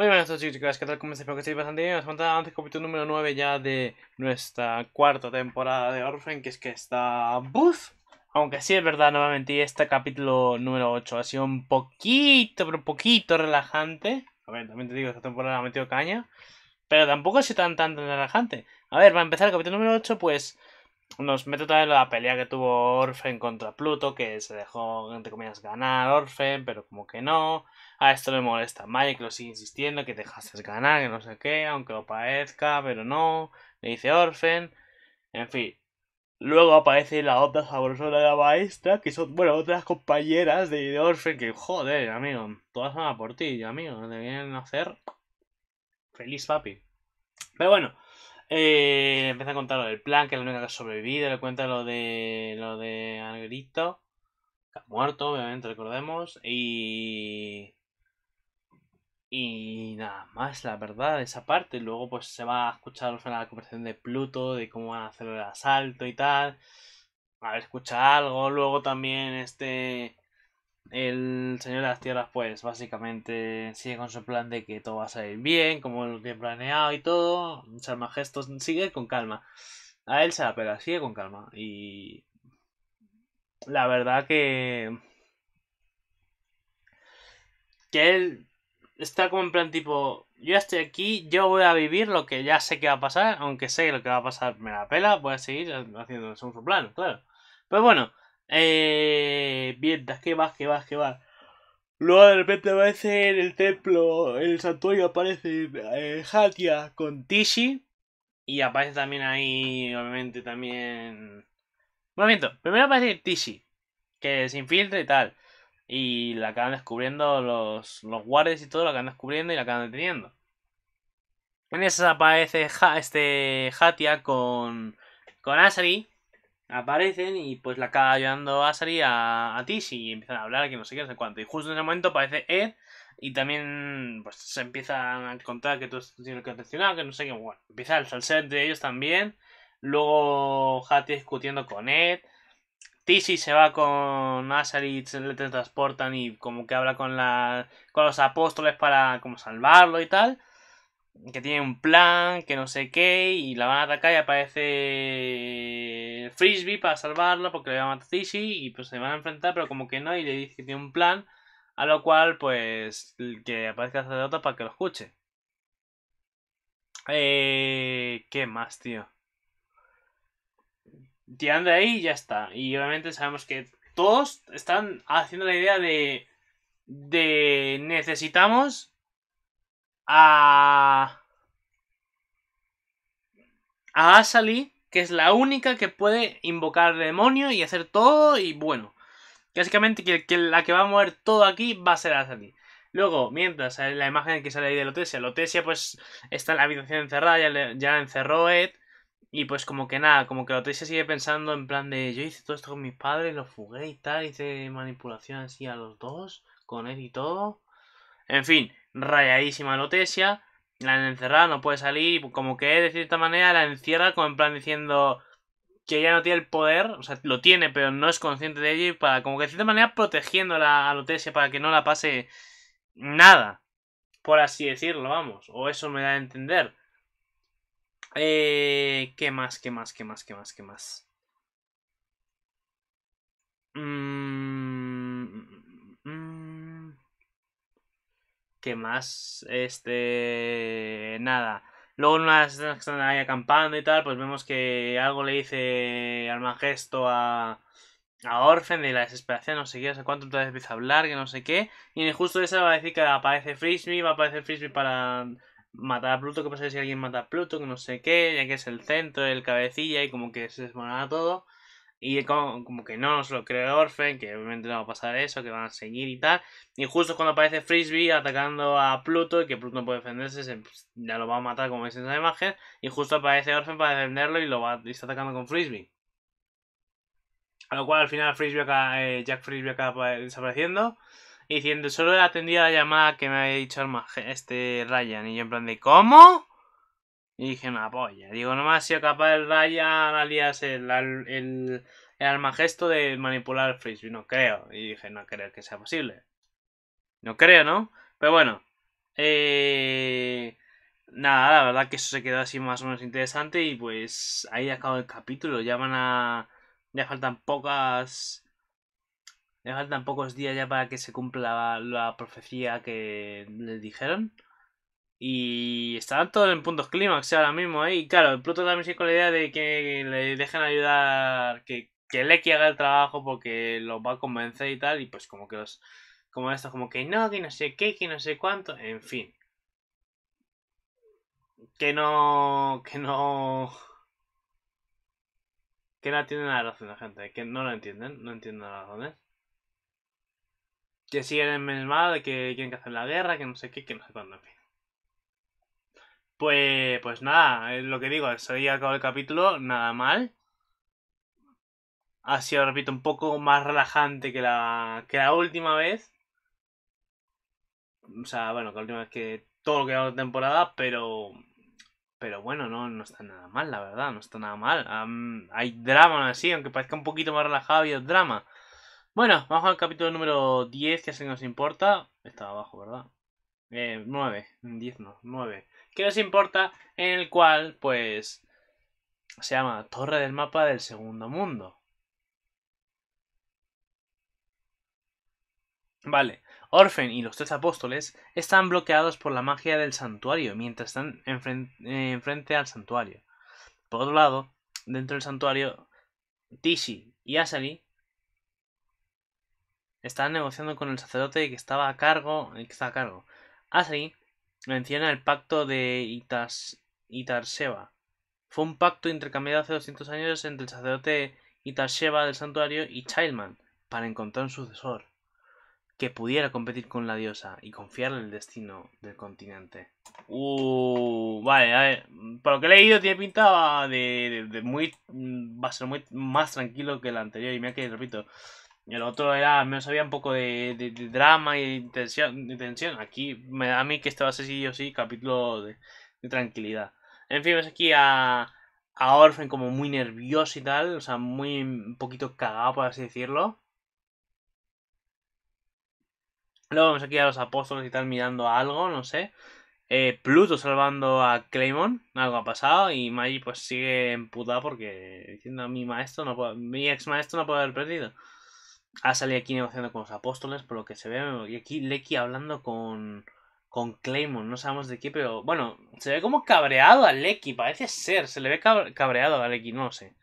Muy buenas a todos chicas, ¿qué tal? ¿Cómo estáis? Espero que estéis bastante bien. antes capítulo número 9 ya de nuestra cuarta temporada de Orphan, que es que está... ¡Buf! Aunque sí es verdad, no me este capítulo número 8 ha sido un poquito, pero un poquito relajante. A ver, también te digo, esta temporada ha metido caña. Pero tampoco ha sido tan, tan, relajante. A ver, para empezar el capítulo número 8, pues... Nos mete otra vez la pelea que tuvo Orphan contra Pluto, que se dejó, entre comillas, ganar Orphan, pero como que no a esto le molesta. Mike lo sigue insistiendo que te haces ganar, que no sé qué, aunque lo parezca, pero no. Le dice Orfen. En fin. Luego aparece la otra sabrosa de la maestra, que son, bueno, otras compañeras de Orfen, que joder, amigo, todas van a por ti, amigo, te vienen a hacer feliz papi. Pero bueno, eh, empieza a contar lo del plan, que es la única que ha sobrevivido, le cuenta lo de, lo de Algrito, que ha muerto, obviamente, recordemos, y y nada más, la verdad, esa parte. Luego pues se va a escuchar la conversación de Pluto, de cómo van a hacer el asalto y tal. A ver, escucha algo. Luego también este... El Señor de las Tierras pues básicamente sigue con su plan de que todo va a salir bien, como lo que he planeado y todo. muchas más gestos, sigue con calma. A él se la pega, sigue con calma. Y... La verdad que... Que él está como en plan tipo, yo estoy aquí, yo voy a vivir lo que ya sé que va a pasar, aunque sé lo que va a pasar me la pela, voy a seguir haciendo el su plan, claro. Pero pues bueno, eh, mientras que vas, que vas, que va. Luego de repente aparece en el templo, el santuario aparece eh, Hatia con Tishi. Y aparece también ahí, obviamente, también... Bueno, primero aparece Tishi, que se infiltra y tal. Y la acaban descubriendo los, los guardias y todo, la acaban descubriendo y la acaban deteniendo. En eso aparece este Hatia con, Asari. Aparecen y pues la acaba ayudando Asari a, a y empiezan a hablar que no sé qué, no sé cuánto. Y justo en ese momento aparece Ed y también pues se empiezan a contar que tú tiene que atencionar, que no sé qué. Bueno, empieza el salseo de ellos también. Luego Hatia discutiendo con Ed. Tizi se va con Azarit, se le transportan y como que habla con, la, con los apóstoles para como salvarlo y tal. Que tiene un plan, que no sé qué, y la van a atacar y aparece Frisbee para salvarlo porque le va a matar Tizi y pues se van a enfrentar, pero como que no, y le dice que tiene un plan, a lo cual pues que aparezca sacerdote para que lo escuche. Eh, ¿Qué más, tío? tirando de ahí y ya está. Y obviamente sabemos que todos están haciendo la idea de, de necesitamos a a Asali, que es la única que puede invocar demonio y hacer todo y bueno. Básicamente que, la que va a mover todo aquí va a ser Asali. Luego, mientras eh, la imagen que sale ahí de Lotesia, Lotesia pues está en la habitación encerrada, ya, la encerró Ed y pues como que nada, como que Lotesia sigue pensando en plan de yo hice todo esto con mis padres, los fugué y tal, hice manipulación así a los dos, con él y todo. En fin, rayadísima Lotesia, la han encerrado, no puede salir, y como que de cierta manera la encierra como en plan diciendo que ella no tiene el poder, o sea, lo tiene, pero no es consciente de ello, y para, como que de cierta manera protegiéndola a Lotesia para que no la pase nada, por así decirlo, vamos, o eso me da a entender. Eh, ¿Qué más? ¿Qué más? ¿Qué más? ¿Qué más? ¿Qué más? Mm, mm, mm, ¿Qué más? Este... Nada. Luego en unas que están ahí acampando y tal, pues vemos que algo le dice al majesto a... A Orfen de la desesperación, no sé qué, no sé cuánto, entonces empieza a hablar, que no sé qué. Y justo esa va a decir que aparece Frisbee, va a aparecer Frisbee para matar a Pluto, que pasa si alguien mata a Pluto, que no sé qué, ya que es el centro, el cabecilla y como que se desmorona todo. Y como, que no, se lo cree Orphan, que obviamente no va a pasar eso, que van a seguir y tal. Y justo cuando aparece Frisbee atacando a Pluto, y que Pluto no puede defenderse, pues, ya lo va a matar como veis en esa imagen. Y justo aparece Orphan para defenderlo y lo va y está atacando con Frisbee. A lo cual al final Frisbee eh, Jack Frisbee acaba pues, desapareciendo. Y diciendo, solo he atendido la llamada que me había dicho este Ryan. Y yo en plan de, ¿cómo? Y dije, no polla. Digo, no me ha sido capaz el Ryan, alias el, el, el, de manipular el frisbee. No creo. Y dije, no creo que sea posible. No creo, ¿no? Pero bueno. Eh, nada, la verdad que eso se quedó así más o menos interesante. Y pues ahí acabó el capítulo. Ya van a... Ya faltan pocas le faltan pocos días ya para que se cumpla la profecía que le dijeron. Y están todos en puntos clímax ahora mismo, ¿eh? Y claro, el Pluto también sigue con la idea de que le dejen ayudar, que, que Leki haga el trabajo porque lo va a convencer y tal. Y pues como que los... Como esto, como que no, que no sé qué, que no sé cuánto. En fin. Que no... Que no... Que no tiene nada la razón la gente. Que no lo entienden. No entienden las razones que siguen en el de que quieren que hacer la guerra, que no sé qué, que no sé cuándo, Pues, pues nada, es lo que digo, se había acabado el capítulo, nada mal. Ha sido, repito, un poco más relajante que la, que la última vez. O sea, bueno, que la última vez que todo lo que la temporada, pero pero bueno, no, no está nada mal, la verdad, no está nada mal. hay drama así, aunque parezca un poquito más relajado, hay drama. Bueno, vamos al capítulo número 10, que así nos importa. Estaba abajo, ¿verdad? Eh, 9, 10 no, 9. Que nos importa, en el cual, pues, se llama Torre del Mapa del Segundo Mundo. Vale, Orfen y los tres apóstoles están bloqueados por la magia del santuario mientras están eh, enfrente, al santuario. Por otro lado, dentro del santuario, Tishi y Asali estaba negociando con el sacerdote que estaba a cargo. Que está a cargo. Así ah, menciona el pacto de Itas, Itarseba. Fue un pacto intercambiado hace 200 años entre el sacerdote Itarseba del santuario y Childman para encontrar un sucesor que pudiera competir con la diosa y confiarle el destino del continente. Uh, vale, a ver, por lo que he leído tiene pinta de, muy... va a ser muy más tranquilo que el anterior y mira que, repito, y El otro era, al menos había un poco de, drama y tensión, de tensión. Aquí me da a mí que este va a ser sí o sí capítulo de, tranquilidad. En fin, ves aquí a, a Orphan como muy nervioso y tal, o sea, muy mm, un poquito cagado, por así decirlo. Luego vemos aquí a los apóstoles y tal mirando a algo, no sé. Eh, Pluto salvando a Claymon, algo ha pasado, y Maggie pues sigue emputada porque diciendo a mi maestro, no mi ex maestro no puede haber perdido. Ha salido aquí negociando con los apóstoles, por lo que se ve. Y aquí Lecky hablando con, con No sabemos de qué, pero bueno, se ve como cabreado a Lecky. Parece ser, se le ve cabreado a Lecky, no lo sé.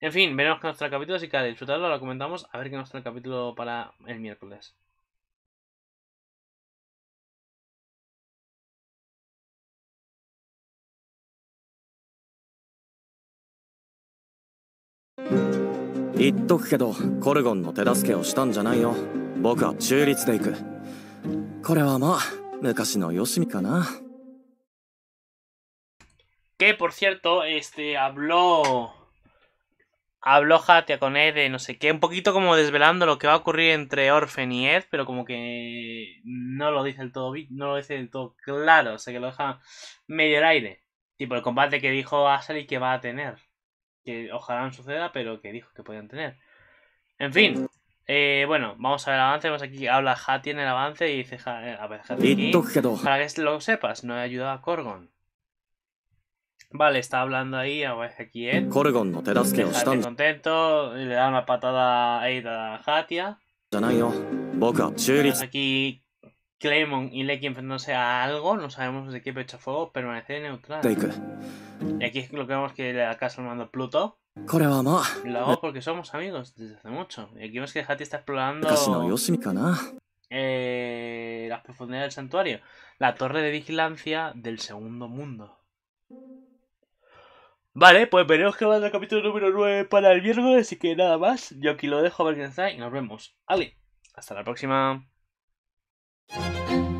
En fin, veremos qué nos capítulo, así que disfrutarlo, lo comentamos, a ver qué nos trae el capítulo para el miércoles que por cierto este habló habló Hatia con Ed no sé qué, un poquito como desvelando lo que va a ocurrir entre Orphan y Ed, pero como que no lo dice del todo, no lo dice del todo claro, o sea que lo deja medio al aire. Tipo el combate que dijo Ashley que va a tener que ojalá no suceda, pero que dijo que podían tener. En fin, eh, bueno, vamos a ver el avance. Vamos pues aquí, habla Hatia en el avance y dice: eh, A ver, para que lo sepas, no he ayudado a Corgon. Vale, está hablando ahí, a ver, aquí Corgon no te das que contento, le da una patada a a Hatia. Aquí Claymon y Lecky enfrentándose a algo, no sabemos de qué pecho fuego, permanece neutral. Y aquí es lo que vemos que acaso lo manda Pluto. Lo hago porque somos amigos desde hace mucho. Y aquí vemos que Hattie está explorando eh, las profundidades del santuario. La torre de vigilancia del segundo mundo. Vale, pues veremos que va el capítulo número 9 para el viernes, así que nada más. Yo aquí lo dejo a ver quién está y nos vemos. Ale, hasta la próxima. thank you